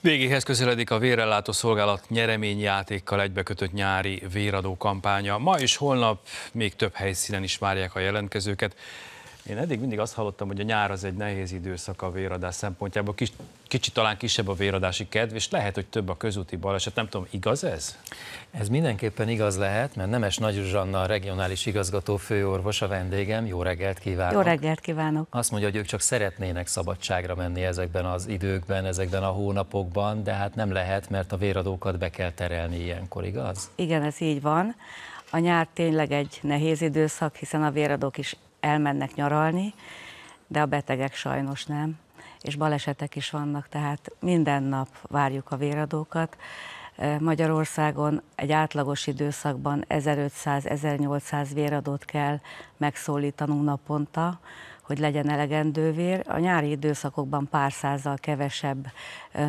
Végéhez közeledik a vérellátó szolgálat nyereményjátékkal egybekötött nyári véradó kampánya. Ma és holnap még több helyszínen is várják a jelentkezőket. Én eddig mindig azt hallottam, hogy a nyár az egy nehéz időszak a véradás szempontjából. Kis, kicsit talán kisebb a véradási kedv, és lehet, hogy több a közúti baleset. Nem tudom, igaz ez? Ez mindenképpen igaz lehet, mert Nemes Nagy Zsanna, a regionális igazgató főorvos a vendégem. Jó reggelt kívánok! Jó reggelt kívánok! Azt mondja, hogy ők csak szeretnének szabadságra menni ezekben az időkben, ezekben a hónapokban, de hát nem lehet, mert a véradókat be kell terelni ilyenkor, igaz? Igen, ez így van. A nyár tényleg egy nehéz időszak, hiszen a véradók is elmennek nyaralni, de a betegek sajnos nem, és balesetek is vannak, tehát minden nap várjuk a véradókat. Magyarországon egy átlagos időszakban 1500-1800 véradót kell megszólítanunk naponta, hogy legyen elegendő vér. A nyári időszakokban pár százal kevesebb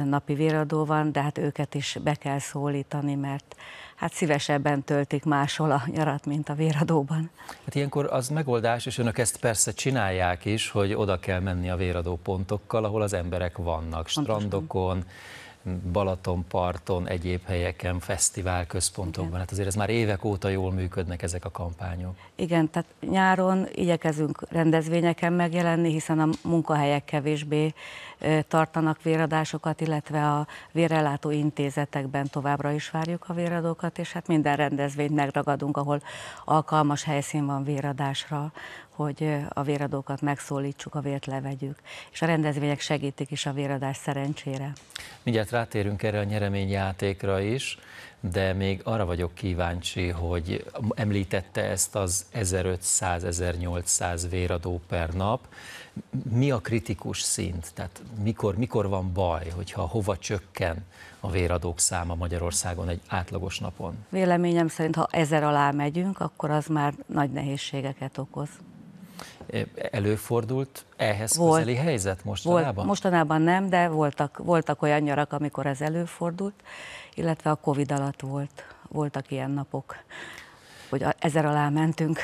napi véradó van, de hát őket is be kell szólítani, mert hát szívesebben töltik máshol a nyarat, mint a véradóban. Hát ilyenkor az megoldás, és önök ezt persze csinálják is, hogy oda kell menni a véradó pontokkal, ahol az emberek vannak, Pontosan. strandokon, Balatonparton, egyéb helyeken, központokban. Igen. Hát azért ez már évek óta jól működnek ezek a kampányok. Igen, tehát nyáron igyekezünk rendezvényeken megjelenni, hiszen a munkahelyek kevésbé tartanak véradásokat, illetve a vérellátó intézetekben továbbra is várjuk a véradókat, és hát minden rendezvényt megragadunk, ahol alkalmas helyszín van véradásra, hogy a véradókat megszólítsuk, a vért levegyük. És a rendezvények segítik is a véradás szerencsére. Mindjárt rátérünk erre a nyereményjátékra is, de még arra vagyok kíváncsi, hogy említette ezt az 1500-1800 véradó per nap. Mi a kritikus szint? Tehát mikor, mikor van baj, hogyha hova csökken a véradók száma Magyarországon egy átlagos napon? Véleményem szerint, ha ezer alá megyünk, akkor az már nagy nehézségeket okoz. Előfordult ehhez volt, közeli helyzet mostanában? Volt, mostanában nem, de voltak, voltak olyan nyarak, amikor ez előfordult, illetve a Covid alatt volt, voltak ilyen napok, hogy ezer alá mentünk.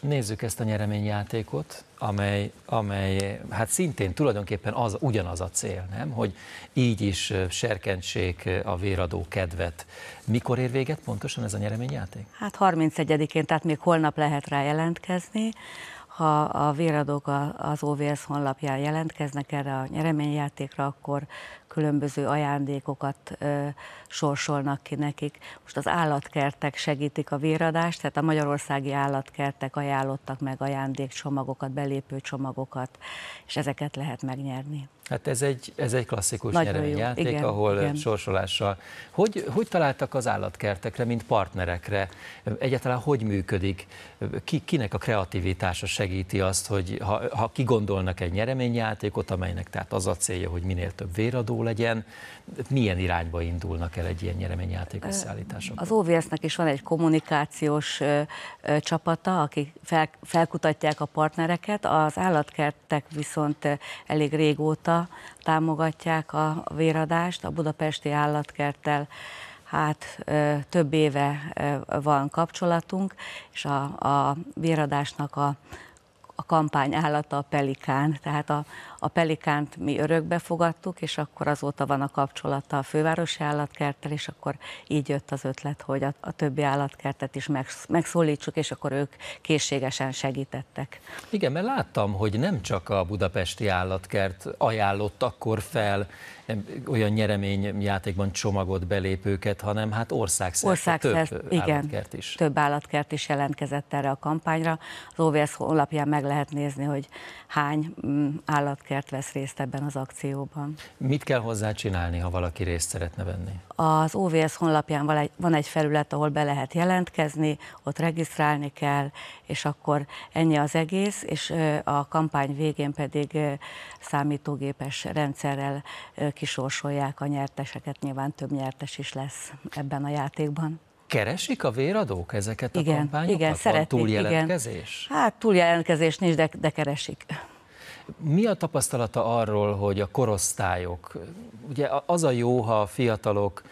Nézzük ezt a nyereményjátékot, amely, amely hát szintén tulajdonképpen az, ugyanaz a cél, nem? Hogy így is serkentsék a véradó kedvet. Mikor ér véget pontosan ez a nyereményjáték? Hát 31-én, tehát még holnap lehet rá jelentkezni ha a véradók az OVS honlapján jelentkeznek erre a nyereményjátékra, akkor különböző ajándékokat ö, sorsolnak ki nekik. Most az állatkertek segítik a véradást, tehát a magyarországi állatkertek ajánlottak meg ajándékcsomagokat, belépő csomagokat, és ezeket lehet megnyerni. Hát ez egy, ez egy klasszikus nyereményjáték, igen, ahol igen. sorsolással. Hogy, hogy találtak az állatkertekre, mint partnerekre? Egyáltalán hogy működik? Ki, kinek a kreativitása segíti azt, hogy ha, ha kigondolnak egy nyereményjátékot, amelynek tehát az a célja, hogy minél több véradó legyen. Milyen irányba indulnak el egy ilyen nyereményjátékos szállítások? Az OVS-nek is van egy kommunikációs ö, ö, csapata, akik fel, felkutatják a partnereket, az állatkertek viszont elég régóta támogatják a véradást, a budapesti állatkerttel hát több éve van kapcsolatunk, és a, a véradásnak a, a kampány állata a pelikán, tehát a, a pelikánt mi örökbe fogadtuk, és akkor azóta van a kapcsolata a fővárosi állatkerttel, és akkor így jött az ötlet, hogy a, a többi állatkertet is megszólítsuk, és akkor ők készségesen segítettek. Igen, mert láttam, hogy nem csak a budapesti állatkert ajánlott akkor fel olyan nyereményjátékban csomagot belépőket, hanem hát országszerte, országszerte több igen, állatkert is. Több állatkert is jelentkezett erre a kampányra. Az OVS honlapján meg lehet nézni, hogy hány mm, állatkert szakért vesz részt ebben az akcióban. Mit kell hozzá csinálni, ha valaki részt szeretne venni? Az OVS honlapján van egy, felület, ahol be lehet jelentkezni, ott regisztrálni kell, és akkor ennyi az egész, és a kampány végén pedig számítógépes rendszerrel kisorsolják a nyerteseket, nyilván több nyertes is lesz ebben a játékban. Keresik a véradók ezeket igen, a kampányokat? Igen, szeretik szeretnék. túljelentkezés? Igen. Hát túljelentkezés nincs, de, de keresik. Mi a tapasztalata arról, hogy a korosztályok, ugye az a jó, ha a fiatalok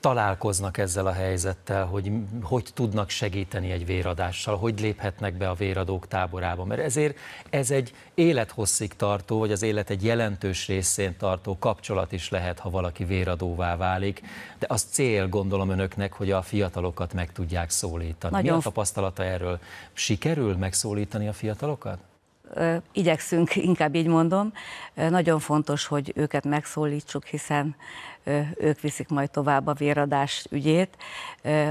találkoznak ezzel a helyzettel, hogy hogy tudnak segíteni egy véradással, hogy léphetnek be a véradók táborába, mert ezért ez egy élethosszig tartó, vagy az élet egy jelentős részén tartó kapcsolat is lehet, ha valaki véradóvá válik, de az cél gondolom önöknek, hogy a fiatalokat meg tudják szólítani. Nagyon Mi a tapasztalata erről? Sikerül megszólítani a fiatalokat? igyekszünk, inkább így mondom. Nagyon fontos, hogy őket megszólítsuk, hiszen ők viszik majd tovább a véradás ügyét.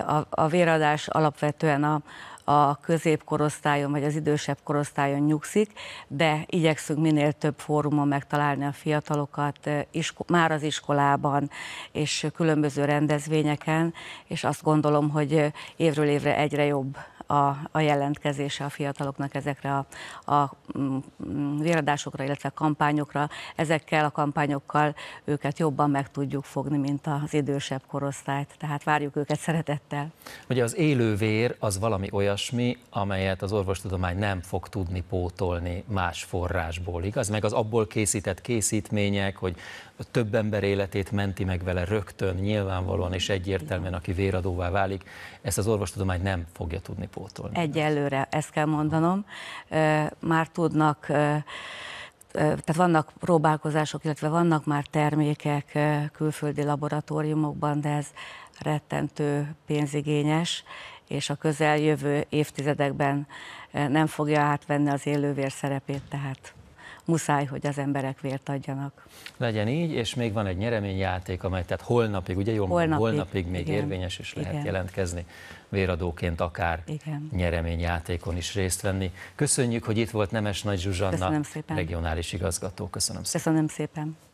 A, a véradás alapvetően a, a középkorosztályon vagy az idősebb korosztályon nyugszik, de igyekszünk minél több fórumon megtalálni a fiatalokat, isko- már az iskolában és különböző rendezvényeken, és azt gondolom, hogy évről évre egyre jobb a, a jelentkezése a fiataloknak ezekre a, a mm, mm, véradásokra, illetve kampányokra. Ezekkel a kampányokkal őket jobban meg tudjuk fogni, mint az idősebb korosztályt. Tehát várjuk őket szeretettel. Ugye az élővér az valami olyas, olyasmi, amelyet az orvostudomány nem fog tudni pótolni más forrásból, igaz? Meg az abból készített készítmények, hogy több ember életét menti meg vele rögtön, nyilvánvalóan és egyértelműen, aki véradóvá válik, ezt az orvostudomány nem fogja tudni pótolni. Egyelőre, ezt kell mondanom. Már tudnak tehát vannak próbálkozások, illetve vannak már termékek külföldi laboratóriumokban, de ez rettentő pénzigényes, és a közeljövő évtizedekben eh, nem fogja átvenni az élővér szerepét, tehát muszáj, hogy az emberek vért adjanak. Legyen így, és még van egy nyereményjáték, amely tehát holnapig, ugye jól holnapig, holnapig még igen, érvényes, is lehet igen. jelentkezni véradóként akár igen. nyereményjátékon is részt venni. Köszönjük, hogy itt volt Nemes Nagy Zsuzsanna, regionális igazgató. Köszönöm szépen. Köszönöm szépen.